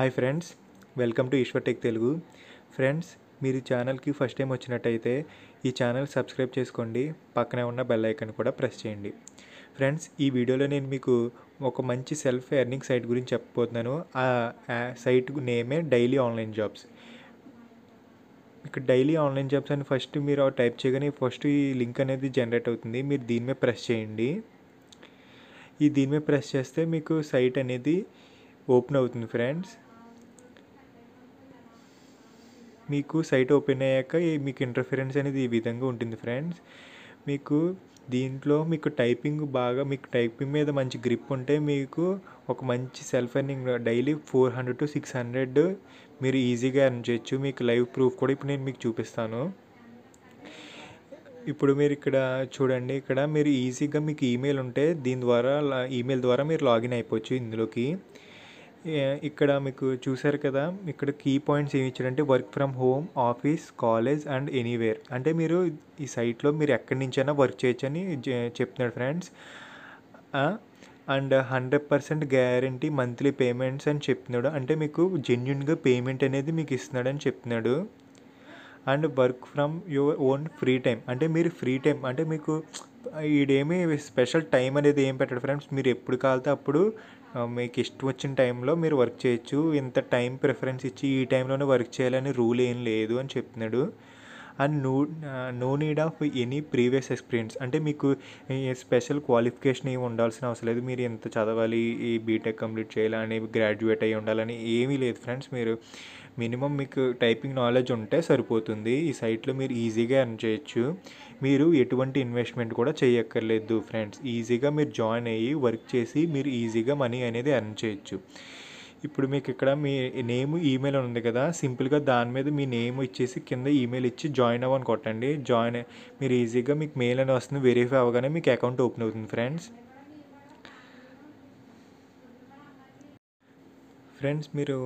hi friends welcome to Eshwar tech Telugu friends మీరు ఛానల్కి first time వచ్చినట్టయితే ఈ ఛానల్ సబ్స్క్రైబ్ చేసుకోండి పక్కనే ఉన్న బెల్ ఐకన్ కూడా ప్రెస్ చేయండి ఫ్రెండ్స్ ఈ వీడియోలో నేను మీకు ఒక మంచి సెల్ఫ్ ఎర్నింగ్ సైట్ గురించి చెప్పబోతున్నాను ఆ సైట్ నేమే డైలీ ఆన్లైన్ జాబ్స్ ఇక్కడ డైలీ ఆన్లైన్ జాబ్స్ అని ఫస్ట్ మీరు టైప్ చేయగానే ఫస్ట్ ఈ లింక్ అనేది జనరేట్ అవుతుంది మీరు దీని మీద ప్రెస్ చేయండి ఈ దీని మీద ప్రెస్ చేస్తే మీకు సైట్ అనేది ఓపెన్ అవుతుంది ఫ్రెండ్స్ మీకు సైట్ ఓపెన్ అయ్యాక మీకు ఇంటర్ఫిరెన్స్ అనేది ఈ విధంగా ఉంటుంది ఫ్రెండ్స్ మీకు దీంట్లో మీకు టైపింగ్ బాగా మీకు టైపింగ్ మీద మంచి గ్రిప్ ఉంటే మీకు ఒక మంచి self earning daily four hundred to six hundred మీరు ఈజీగా ఎర్న్ చేయొచ్చు మీకు లైవ్ ప్రూఫ్ కూడా ఇప్పుడు నేను మీకు చూపిస్తాను ఇప్పుడు మీరు ఇక్కడ చూడండి ఇక్కడ మీరు ఈజీగా మీకు ఈమెయిల్ ఉంటే దీని ద్వారా ఈమెయిల్ ద్వారా మీరు లాగిన్ అయిపోవచ్చు ఇందులోకి ఇక్కడ మీకు చూసారు కదా ఇక్కడ కీ పాయింట్స్ ఏమి ఇచ్చారంటే work from home office college and anywhere అంటే మీరు ఈ సైట్లో మీరు ఎక్కడి నుంచైనా వర్క్ చేయొచ్చని చెప్తున్నాడు friends and hundred percent guarantee monthly payments అని చెప్తున్నాడు అంటే మీకు జెన్యున్గా పేమెంట్ అనేది మీకు ఇస్తున్నాడు అని చెప్తున్నాడు and work from your own free time అంటే మీరు ఫ్రీ టైం అంటే మీకు ఈడేమి స్పెషల్ టైం అనేది ఏం పెట్టాడు ఫ్రెండ్స్ మీరు ఎప్పుడు కాలితే అప్పుడు మీకు ఇష్టం వచ్చిన టైంలో మీరు వర్క్ చేయొచ్చు ఇంత టైం ప్రిఫరెన్స్ ఇచ్చి ఈ టైంలోనే వర్క్ చేయాలని రూల్ ఏం లేదు అని చెప్తున్నాడు and no no need of any previous experience అంటే మీకు స్పెషల్ క్వాలిఫికేషన్ ఏమి ఉండాల్సిన అవసరం లేదు మీరు ఎంత చదవాలి ఈ బీటెక్ కంప్లీట్ చేయాలని గ్రాడ్యుయేట్ అయ్యి ఉండాలని ఏమీ లేదు ఫ్రెండ్స్ మీరు మినిమం మీకు టైపింగ్ నాలెడ్జ్ ఉంటే సరిపోతుంది ఈ సైట్లో మీరు ఈజీగా ఎర్న్ చేయొచ్చు మీరు ఎటువంటి ఇన్వెస్ట్మెంట్ కూడా చేయక్కర్లేదు ఫ్రెండ్స్ ఈజీగా మీరు జాయిన్ అయ్యి వర్క్ చేసి మీరు ఈజీగా మనీ అనేది ఎర్న్ చేయొచ్చు ఇప్పుడు మీకు ఇక్కడ మీ నేమ్ ఈమెయిల్ ఉంది కదా సింపుల్గా దాని మీద మీ నేమ్ ఇచ్చేసి కింద ఈమెయిల్ ఇచ్చి జాయిన్ అవ్వని కొట్టండి జాయిన్ మీరు ఈజీగా మీకు మెయిల్ అని వస్తుంది వెరిఫై అవ్వగానే మీకు అకౌంట్ ఓపెన్ అవుతుంది ఫ్రెండ్స్ ఫ్రెండ్స్ మీరు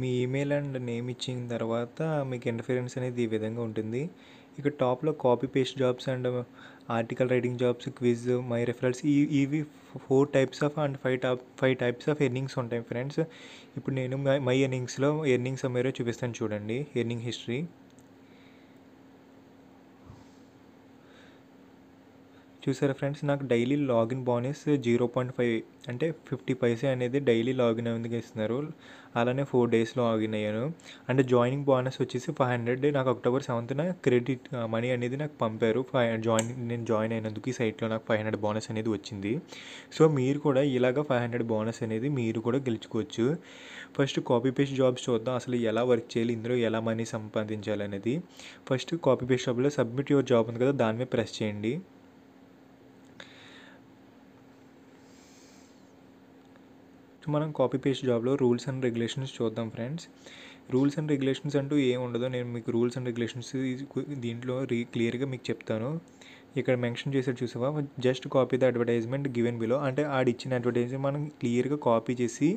మీ ఈమెయిల్ అండ్ నేమ్ ఇచ్చిన తర్వాత మీకు ఇంటర్ఫీరెన్స్ అనేది ఈ విధంగా ఉంటుంది ఇక్కడ టాప్లో copy paste jobs and article writing jobs quiz my referrals ఈ ఇవి four types of and five top five types of earnings ఉంటాయి ఫ్రెండ్స్ ఇప్పుడు నేను మై ఎర్నింగ్స్లో ఎర్నింగ్స్ మీరే చూపిస్తాను చూడండి ఎర్నింగ్ హిస్టరీ చూసారా ఫ్రెండ్స్ నాకు daily login bonus zero point five అంటే ఫిఫ్టీ పైసే అనేది డైలీ లాగిన్ అయ్యేందుకు ఇస్తున్నారు అలానే ఫోర్ డేస్ లాగిన్ అయ్యాను అంటే జాయినింగ్ బోనస్ వచ్చేసి ఫైవ్ హండ్రెడ్ నాకు అక్టోబర్ సెవెంత్న క్రెడిట్ మనీ అనేది నాకు పంపారు ఫైవ్ జాయిన్ నేను జాయిన్ అయినందుకు ఈ సైట్లో నాకు ఫైవ్ హండ్రెడ్ బోనస్ అనేది వచ్చింది సో మీరు కూడా ఇలాగ ఫైవ్ హండ్రెడ్ బోనస్ అనేది మీరు కూడా గెలుచుకోవచ్చు ఫస్ట్ కాపీ పేస్ట్ జాబ్స్ చూద్దాం అసలు ఎలా వర్క్ చేయాలి ఇందులో ఎలా మనీ సంపాదించాలి అనేది ఫస్ట్ కాపీ పేస్ట్ జాబ్లో సబ్మిట్ యువర్ జాబ్ ఉంది కదా దాని మీద ప్రెస్ చేయండి మనం కాపీ పేస్ట్ జాబ్లో రూల్స్ అండ్ రెగ్యులేషన్స్ చూద్దాం ఫ్రెండ్స్ రూల్స్ అండ్ రెగ్యులేషన్స్ అంటూ ఏం ఉండదు నేను మీకు రూల్స్ అండ్ రెగ్యులేషన్స్ దీంట్లో రీ క్లియర్గా మీకు చెప్తాను ఇక్కడ మెన్షన్ చేసాడు చూసావా just copy the advertisement given below అంటే ఆడి ఇచ్చిన అడ్వర్టైజ్మెంట్ మనం క్లియర్గా కాపీ చేసి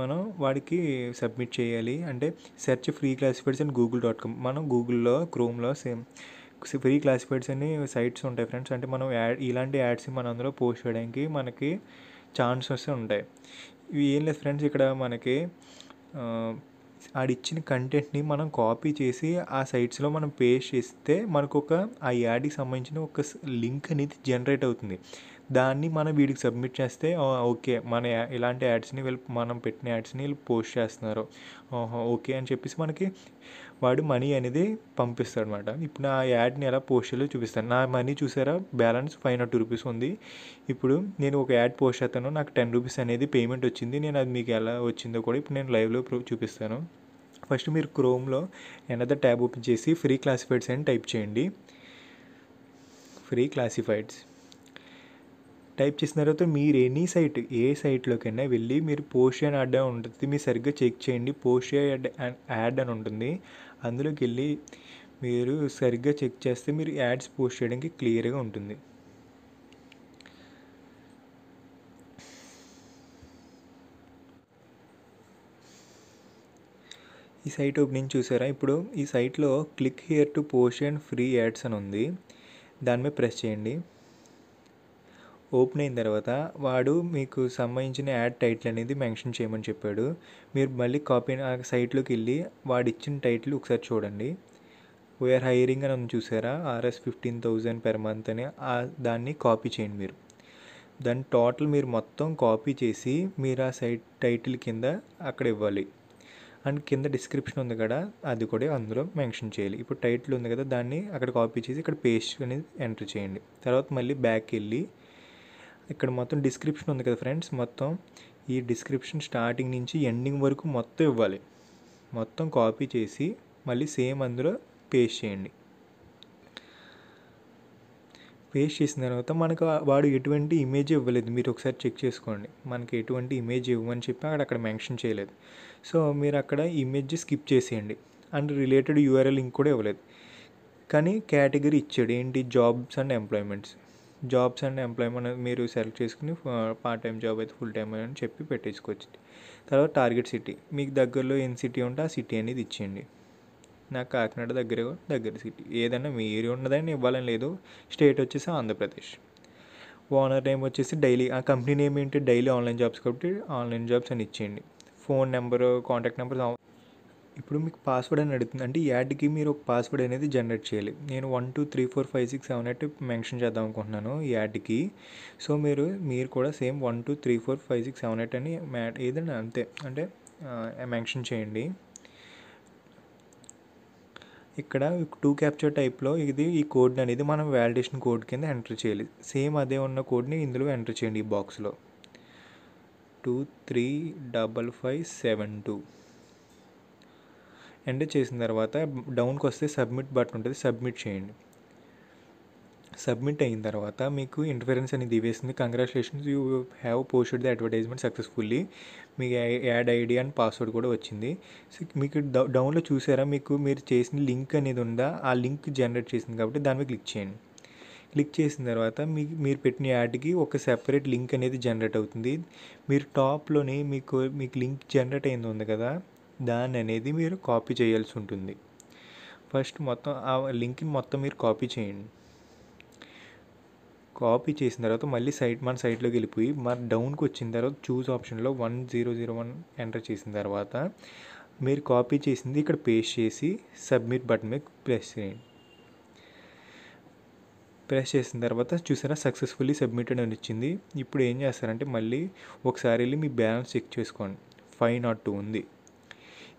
మనం వాడికి సబ్మిట్ చేయాలి అంటే search free classifieds and Google dot com మనం గూగుల్లో క్రోమ్లో సేమ్ ఫ్రీ క్లాసిఫైడ్స్ అని సైట్స్ ఉంటాయి ఫ్రెండ్స్ అంటే మనం యాడ్ ఇలాంటి యాడ్స్ మన అందులో పోస్ట్ చేయడానికి మనకి ఛాన్సెస్ ఉంటాయి ఇవి ఏం లేదు ఫ్రెండ్స్ ఇక్కడ మనకి ఆడిచ్చిన కంటెంట్ని మనం కాపీ చేసి ఆ సైట్స్లో మనం పేస్ట్ చేస్తే మనకు ఒక ఆ యాడ్కి సంబంధించిన ఒక లింక్ అనేది జనరేట్ అవుతుంది దాన్ని మనం వీడికి సబ్మిట్ చేస్తే ఓకే మన ఇలాంటి యాడ్స్ని వీళ్ళు మనం పెట్టిన యాడ్స్ని వీళ్ళు పోస్ట్ చేస్తున్నారు ఓకే అని చెప్పేసి మనకి వాడు మనీ అనేది పంపిస్తాడు అనమాట ఇప్పుడు నా యాడ్ని ఎలా పోస్ట్ చేయాలో చూపిస్తాను నా మనీ చూసారా బ్యాలెన్స్ ఫైవ్ నాట్ రూపీస్ ఉంది ఇప్పుడు నేను ఒక యాడ్ పోస్ట్ చేస్తాను నాకు టెన్ రూపీస్ అనేది పేమెంట్ వచ్చింది నేను అది మీకు ఎలా వచ్చిందో కూడా ఇప్పుడు నేను లైవ్లో చూపిస్తాను ఫస్ట్ మీరు క్రోమ్లో ఎనదర్ ట్యాబ్ ఓపెన్ చేసి ఫ్రీ క్లాసిఫైడ్స్ అని టైప్ చేయండి ఫ్రీ క్లాసిఫైడ్స్ టైప్ చేసిన తర్వాత మీరు ఎనీ సైట్ ఏ సైట్లోకైనా వెళ్ళి మీరు పోస్ట్ అని యాడ్ ఉంటుంది మీరు సరిగ్గా చెక్ చేయండి పోస్ట్ యాడ్ యాడ్ అని ఉంటుంది అందులోకి వెళ్ళి మీరు సరిగ్గా చెక్ చేస్తే మీరు యాడ్స్ పోస్ట్ చేయడానికి క్లియర్గా ఉంటుంది ఈ సైట్ ఓపెనింగ్ చూసారా ఇప్పుడు ఈ సైట్లో click here to post and free ads అని ఉంది దాని మీద ప్రెస్ చేయండి ఓపెన్ అయిన తర్వాత వాడు మీకు సంబంధించిన యాడ్ టైటిల్ అనేది మెన్షన్ చేయమని చెప్పాడు మీరు మళ్ళీ కాపీ ఆ సైట్లోకి వెళ్ళి వాడు ఇచ్చిన టైటిల్ ఒకసారి చూడండి వీఆర్ హైరింగ్ అని చూసారా R S fifteen thousand per month అని దాన్ని కాపీ చేయండి మీరు దాన్ని టోటల్ మీరు మొత్తం కాపీ చేసి మీరు ఆ సైట్ టైటిల్ కింద అక్కడ ఇవ్వాలి అండ్ కింద డిస్క్రిప్షన్ ఉంది కదా అది కూడా అందులో మెన్షన్ చేయాలి ఇప్పుడు టైటిల్ ఉంది కదా దాన్ని అక్కడ కాపీ చేసి ఇక్కడ పేస్ట్ అనేది ఎంటర్ చేయండి తర్వాత మళ్ళీ బ్యాక్ వెళ్ళి ఇక్కడ మొత్తం డిస్క్రిప్షన్ ఉంది కదా ఫ్రెండ్స్ మొత్తం ఈ డిస్క్రిప్షన్ స్టార్టింగ్ నుంచి ఎండింగ్ వరకు మొత్తం ఇవ్వాలి మొత్తం కాపీ చేసి మళ్ళీ సేమ్ అందులో పేస్ట్ చేయండి పేస్ట్ చేసిన తర్వాత మనకు వాడు ఎటువంటి ఇమేజ్ ఇవ్వలేదు మీరు ఒకసారి చెక్ చేసుకోండి మనకి ఎటువంటి ఇమేజ్ ఇవ్వమని చెప్పి అక్కడ అక్కడ మెన్షన్ చేయలేదు సో మీరు అక్కడ ఇమేజ్ స్కిప్ చేసేయండి అండ్ రిలేటెడ్ యూఆర్ఎల్ లింక్ కూడా ఇవ్వలేదు కానీ కేటగిరీ ఇచ్చాడు ఏంటి jobs and employments jobs and employment మీరు సెలెక్ట్ చేసుకుని పార్ట్ టైం జాబ్ అయితే ఫుల్ టైం అని చెప్పి పెట్టేసుకోవచ్చు తర్వాత టార్గెట్ సిటీ మీకు దగ్గరలో ఏం సిటీ ఉంటే ఆ సిటీ అనేది ఇచ్చేయండి నాకు కాకినాడ దగ్గర దగ్గర సిటీ ఏదైనా మీరు ఉన్నదని ఇవ్వాలని లేదు స్టేట్ వచ్చేసి ఆంధ్రప్రదేశ్ ఓనర్ నేమ్ వచ్చేసి డైలీ ఆ కంపెనీ నేమ్ ఏంటి డైలీ ఆన్లైన్ జాబ్స్ కాబట్టి ఆన్లైన్ జాబ్స్ అని ఇచ్చేయండి ఫోన్ నెంబరు కాంటాక్ట్ నెంబర్ ఇప్పుడు మీకు పాస్వర్డ్ అని అడుగుతుంది అంటే ఈ యాడ్కి మీరు ఒక పాస్వర్డ్ అనేది జనరేట్ చేయాలి నేను one two three four five six seven eight mention చేద్దాం అనుకుంటున్నాను ఈ యాడ్కి సో మీరు మీరు కూడా same one two three four five six seven eight అని మ్యాట్ ఏదైనా అంతే అంటే మెన్షన్ చేయండి ఇక్కడ టూ క్యాప్చర్ టైప్లో ఇది ఈ కోడ్ అనేది మనం వ్యాలిడేషన్ కోడ్ కింద ఎంటర్ చేయాలి సేమ్ అదే ఉన్న కోడ్ని ఇందులో ఎంటర్ చేయండి ఈ బాక్స్లో two three double five seven two enter చేసిన తర్వాత డౌన్కి వస్తే సబ్మిట్ బటన్ ఉంటుంది సబ్మిట్ చేయండి సబ్మిట్ అయిన తర్వాత మీకు ఇంటర్ఫరెన్స్ అనేది ఇవేస్తుంది congratulations you have posted the advertisement successfully మీకు యాడ్ ఐడి అండ్ పాస్వర్డ్ కూడా వచ్చింది సో మీకు డౌన్లో చూసారా మీకు మీరు చేసిన లింక్ అనేది ఉందా ఆ లింక్ జనరేట్ చేసింది కాబట్టి దాని మీద క్లిక్ చేయండి క్లిక్ చేసిన తర్వాత మీకు మీరు పెట్టిన యాడ్కి ఒక సెపరేట్ లింక్ అనేది జనరేట్ అవుతుంది మీరు టాప్లోని మీకు మీకు లింక్ జనరేట్ అయింది ఉంది కదా దాన్ని అనేది మీరు కాపీ చేయాల్సి ఉంటుంది ఫస్ట్ మొత్తం ఆ లింక్ని మొత్తం మీరు కాపీ చేయండి కాపీ చేసిన తర్వాత మళ్ళీ సైట్ మన సైట్లోకి వెళ్ళిపోయి మన డౌన్కి వచ్చిన తర్వాత చూస్ ఆప్షన్లో one zero zero one enter చేసిన తర్వాత మీరు కాపీ చేసింది ఇక్కడ పేస్ట్ చేసి సబ్మిట్ బటన్ మీద ప్రెస్ చేయండి ప్రెస్ చేసిన తర్వాత చూసారా సక్సెస్ఫుల్లీ సబ్మిటెడ్ అని వచ్చింది ఇప్పుడు ఏం చేస్తారంటే మళ్ళీ ఒకసారి వెళ్ళి మీ బ్యాలెన్స్ చెక్ చేసుకోండి ఫైవ్ నాట్ టూ ఉంది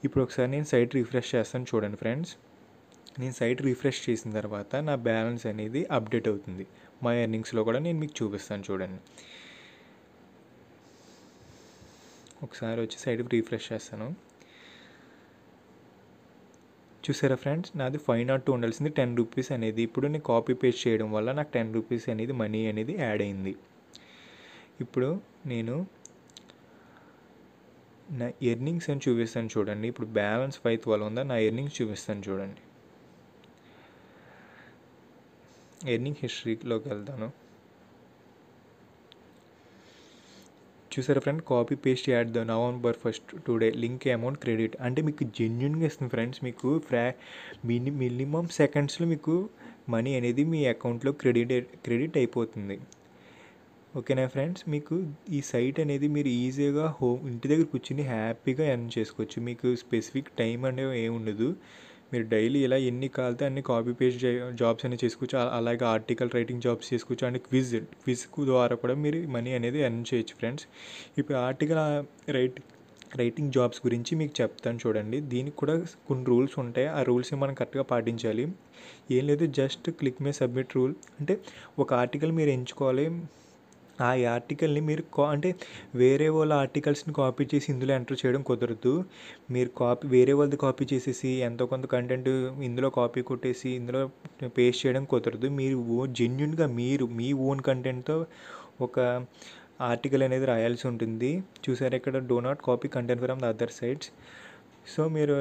ఇప్పుడు ఒకసారి నేను సైట్ రిఫ్రెష్ చేస్తాను చూడండి ఫ్రెండ్స్ నేను సైట్ రిఫ్రెష్ చేసిన తర్వాత నా బ్యాలెన్స్ అనేది అప్డేట్ అవుతుంది మా ఎర్నింగ్స్లో కూడా నేను మీకు చూపిస్తాను చూడండి ఒకసారి వచ్చి సైట్ రీఫ్రెష్ చేస్తాను చూసారా ఫ్రెండ్స్ నాది ఫైవ్ నాట్ టూ ఉండాల్సింది టెన్ రూపీస్ అనేది ఇప్పుడు నేను కాపీ పేస్ట్ చేయడం వల్ల నాకు టెన్ రూపీస్ అనేది మనీ అనేది యాడ్ అయింది ఇప్పుడు నేను నా ఎర్నింగ్స్ అని చూపిస్తాను చూడండి ఇప్పుడు బ్యాలెన్స్ ఫైవ్ ట్వెల్వ్ ఉందా నా ఎర్నింగ్స్ చూపిస్తాను చూడండి ఎర్నింగ్ హిస్టరీలోకి వెళ్తాను చూసారా friend copy paste ad the November first today link amount credit అంటే మీకు జెన్యున్గా ఇస్తుంది ఫ్రెండ్స్ మీకు ఫ్రా మిని మినిమం సెకండ్స్లో మీకు మనీ అనేది మీ అకౌంట్లో క్రెడిట్ క్రెడిట్ అయిపోతుంది ఓకేనా ఫ్రెండ్స్ మీకు ఈ సైట్ అనేది మీరు ఈజీగా హోమ్ ఇంటి దగ్గర కూర్చుని హ్యాపీగా ఎర్న్ చేసుకోవచ్చు మీకు స్పెసిఫిక్ టైం అనేది ఏమి ఉండదు మీరు డైలీ ఇలా ఎన్ని కాలితే అన్ని కాపీ పేస్ట్ జాబ్స్ అనేవి చేసుకోవచ్చు అలాగే ఆర్టికల్ రైటింగ్ జాబ్స్ చేసుకోవచ్చు అండ్ క్విజ్ క్విజ్ ద్వారా కూడా మీరు మనీ అనేది ఎర్న్ చేయొచ్చు ఫ్రెండ్స్ ఇప్పుడు ఆర్టికల్ రైట్ రైటింగ్ జాబ్స్ గురించి మీకు చెప్తాను చూడండి దీనికి కూడా కొన్ని రూల్స్ ఉంటాయి ఆ రూల్స్ని మనం కరెక్ట్గా పాటించాలి ఏం లేదు just click may submit rule అంటే ఒక ఆర్టికల్ మీరు ఎంచుకోవాలి ఆ ఆర్టికల్ని మీరు కా అంటే వేరే వాళ్ళ ఆర్టికల్స్ని కాపీ చేసి ఇందులో ఎంటర్ చేయడం కుదరదు మీరు కాపీ వేరే వాళ్ళది కాపీ చేసేసి ఎంతో కొంత కంటెంట్ ఇందులో కాపీ కొట్టేసి ఇందులో పేస్ట్ చేయడం కుదరదు మీరు ఓ జెన్యున్గా మీరు మీ ఓన్ కంటెంట్తో ఒక ఆర్టికల్ అనేది రాయాల్సి ఉంటుంది చూసారు ఇక్కడ do not copy content from the other sides so మీరు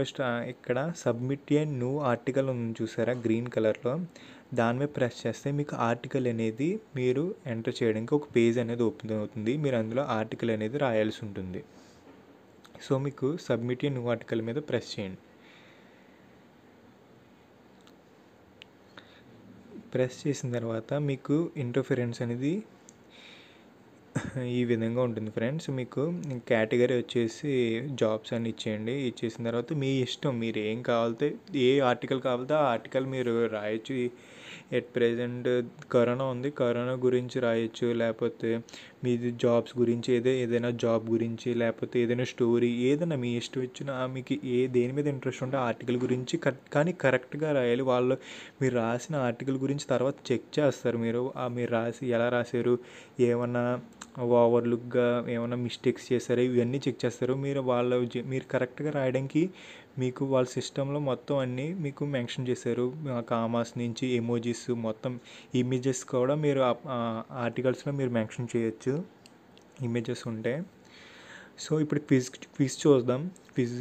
ఇక్కడ సబ్మిట్ ఏ న్యూ ఆర్టికల్ ఉంది చూసారా గ్రీన్ కలర్లో దాని మీద ప్రెస్ చేస్తే మీకు ఆర్టికల్ అనేది మీరు ఎంటర్ చేయడానికి ఒక పేజ్ అనేది ఓపెన్ అవుతుంది మీరు అందులో ఆర్టికల్ అనేది రాయాల్సి ఉంటుంది సో మీకు సబ్మిట్ ఏ న్యూ ఆర్టికల్ మీద ప్రెస్ చేయండి ప్రెస్ చేసిన తర్వాత మీకు ఇంటర్ఫిరెన్స్ అనేది ఈ విధంగా ఉంటుంది ఫ్రెండ్స్ మీకు కేటగిరీ వచ్చేసి జాబ్స్ అని ఇచ్చేయండి ఇచ్చేసిన తర్వాత మీ ఇష్టం మీరు ఏం కావాలితే ఏ ఆర్టికల్ కావాలితే ఆ ఆర్టికల్ మీరు రాయొచ్చు ఎట్ ప్రజెంట్ కరోనా ఉంది కరోనా గురించి రాయొచ్చు లేకపోతే మీది జాబ్స్ గురించి ఏదో ఏదైనా జాబ్ గురించి లేకపోతే ఏదైనా స్టోరీ ఏదైనా మీ ఇష్టం వచ్చిన మీకు ఏ దేని మీద ఇంట్రెస్ట్ ఉంటే ఆర్టికల్ గురించి కరెక్ట్ కానీ కరెక్ట్గా రాయాలి వాళ్ళు మీరు రాసిన ఆర్టికల్ గురించి తర్వాత చెక్ చేస్తారు మీరు మీరు రాసి ఎలా రాశారు ఏమన్నా ఓవర్లుక్గా ఏమైనా మిస్టేక్స్ చేశారు ఇవన్నీ చెక్ చేస్తారు మీరు వాళ్ళ మీరు కరెక్ట్గా రాయడానికి మీకు వాళ్ళ సిస్టంలో మొత్తం అన్నీ మీకు మెన్షన్ చేశారు కామాస్ నుంచి ఎమోజీస్ మొత్తం ఇమేజెస్ కూడా మీరు ఆర్టికల్స్లో మీరు మెన్షన్ చేయొచ్చు ఇమేజెస్ ఉంటాయి సో ఇప్పుడు క్విజ్ క్విజ్ చూద్దాం క్విజ్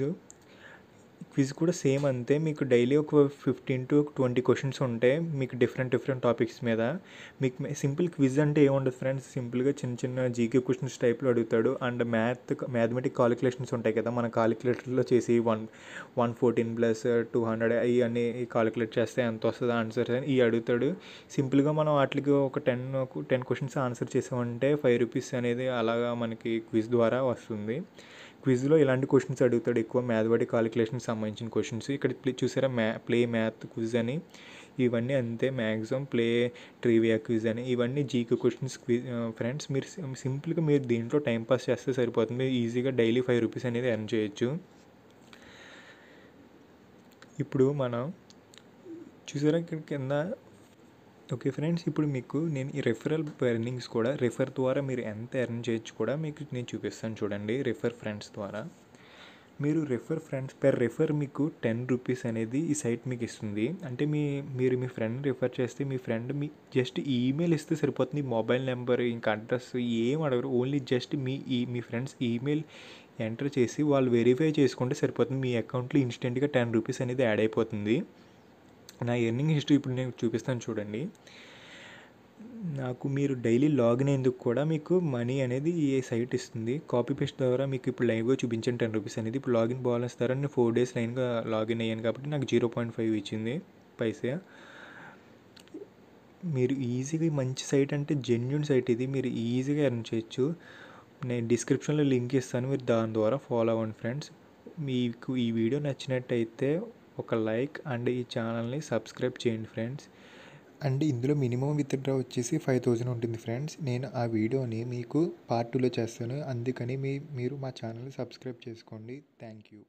క్విజ్ కూడా సేమ్ అంతే మీకు డైలీ ఒక ఫిఫ్టీన్ టు ట్వంటీ క్వశ్చన్స్ ఉంటాయి మీకు డిఫరెంట్ డిఫరెంట్ టాపిక్స్ మీద మీకు సింపుల్ క్విజ్ అంటే ఏముండదు ఫ్రెండ్స్ సింపుల్గా చిన్న చిన్న జీకే క్వశ్చన్స్ టైప్లో అడుగుతాడు అండ్ మ్యాథ్ మ్యాథమెటిక్ కాలిక్యులేషన్స్ ఉంటాయి కదా మన కాలిక్యులేటర్లో చేసి one one fourteen plus two hundred అవి ఇవన్నీ కాలిక్యులేట్ చేస్తే ఎంత వస్తుంది ఆన్సర్ అని ఇవి అడుగుతాడు సింపుల్గా మనం వాటికి ఒక టెన్ టెన్ క్వశ్చన్స్ ఆన్సర్ చేసామంటే ఫైవ్ రూపీస్ అనేది అలాగా మనకి క్విజ్ ద్వారా వస్తుంది క్విజ్లో ఇలాంటి క్వశ్చన్స్ అడుగుతాడు ఎక్కువ మ్యాథమెటిక్ కాలిక్యులేషన్కి సంబంధించిన క్వశ్చన్స్ ఇక్కడ చూసారా మ్యా ప్లే మ్యాథ్ క్విజ్ అని ఇవన్నీ అంతే మ్యాక్సిమం ప్లే ట్రీవియా క్విజ్ అని ఇవన్నీ జీకే క్వశ్చన్స్ క్విజ్ ఫ్రెండ్స్ మీరు సింపుల్గా మీరు దీంట్లో టైం పాస్ చేస్తే సరిపోతుంది ఈజీగా డైలీ ఫైవ్ రూపీస్ అనేది ఎర్న్ చేయొచ్చు ఇప్పుడు మనం చూసారా ఇక్కడ కింద ఓకే ఫ్రెండ్స్ ఇప్పుడు మీకు నేను ఈ రెఫరల్ ఎర్నింగ్స్ కూడా రెఫర్ ద్వారా మీరు ఎంత ఎర్న్ చేయొచ్చు కూడా మీకు నేను చూపిస్తాను చూడండి రెఫర్ ఫ్రెండ్స్ ద్వారా మీరు రెఫర్ ఫ్రెండ్స్ పర్ రెఫర్ మీకు టెన్ రూపీస్ అనేది ఈ సైట్ మీకు ఇస్తుంది అంటే మీ మీరు మీ ఫ్రెండ్ రెఫర్ చేస్తే మీ ఫ్రెండ్ మీ జస్ట్ ఈమెయిల్ ఇస్తే సరిపోతుంది మొబైల్ నెంబర్ ఇంకా అడ్రస్ ఏం అడగరు ఓన్లీ జస్ట్ మీ ఈ మీ ఫ్రెండ్స్ ఈమెయిల్ ఎంటర్ చేసి వాళ్ళు వెరిఫై చేసుకుంటే సరిపోతుంది మీ అకౌంట్లో ఇన్స్టెంట్గా టెన్ రూపీస్ అనేది యాడ్ అయిపోతుంది నా ఎర్నింగ్ హిస్టరీ ఇప్పుడు నేను చూపిస్తాను చూడండి నాకు మీరు డైలీ లాగిన్ అయ్యేందుకు కూడా మీకు మనీ అనేది ఈ సైట్ ఇస్తుంది కాపీ పేస్ట్ ద్వారా మీకు ఇప్పుడు లైవ్గా చూపించాను టెన్ రూపీస్ అనేది ఇప్పుడు లాగిన్ బ్యాలెన్స్ ద్వారా నేను ఫోర్ డేస్ లైన్గా లాగిన్ అయ్యాను కాబట్టి నాకు జీరో పాయింట్ ఫైవ్ ఇచ్చింది పైసే మీరు ఈజీగా మంచి సైట్ అంటే జెన్యున్ సైట్ ఇది మీరు ఈజీగా ఎర్న్ చేయొచ్చు నేను డిస్క్రిప్షన్లో లింక్ ఇస్తాను మీరు దాని ద్వారా ఫాలో అవ్వండి ఫ్రెండ్స్ మీకు ఈ వీడియో నచ్చినట్టయితే ఒక లైక్ అండ్ ఈ ఛానల్ని సబ్స్క్రైబ్ చేయండి ఫ్రెండ్స్ అండ్ ఇందులో మినిమం విత్ డ్రా వచ్చేసి ఫైవ్ థౌజండ్ ఉంటుంది ఫ్రెండ్స్ నేను ఆ వీడియోని మీకు పార్ట్ టూలో చేస్తాను అందుకని మీ మీరు మా ఛానల్ని సబ్స్క్రైబ్ చేసుకోండి థ్యాంక్ యూ